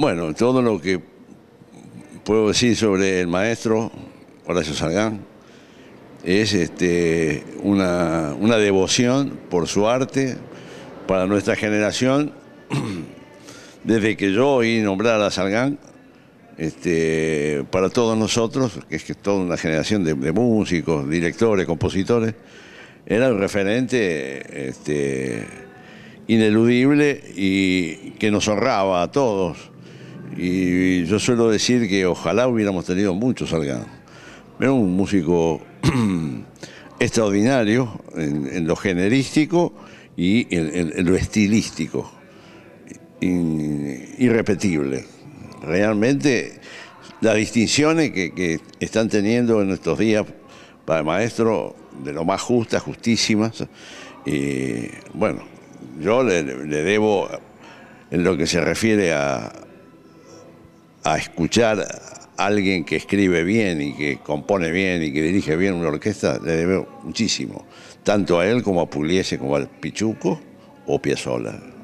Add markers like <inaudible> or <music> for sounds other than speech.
Bueno, todo lo que puedo decir sobre el maestro Horacio Salgán es este, una, devoción por su arte para nuestra generación. <clears throat> Desde que yo oí nombrar a Salgán, este, para todos nosotros, que es que toda una generación de, músicos, directores, compositores, era un referente este, ineludible y que nos honraba a todos. Y yo suelo decir que ojalá hubiéramos tenido muchos alcanzos. Era un músico <clears throat> extraordinario en, lo generístico y en, lo estilístico. irrepetible. Realmente las distinciones que, están teniendo en estos días para el maestro, de lo más justas, justísimas, y eh, bueno, yo le debo en lo que se refiere a, a escuchar a alguien que escribe bien y que compone bien y que dirige bien una orquesta, le debo muchísimo, tanto a él como a Pugliese, como al Pichuco o Piazzolla.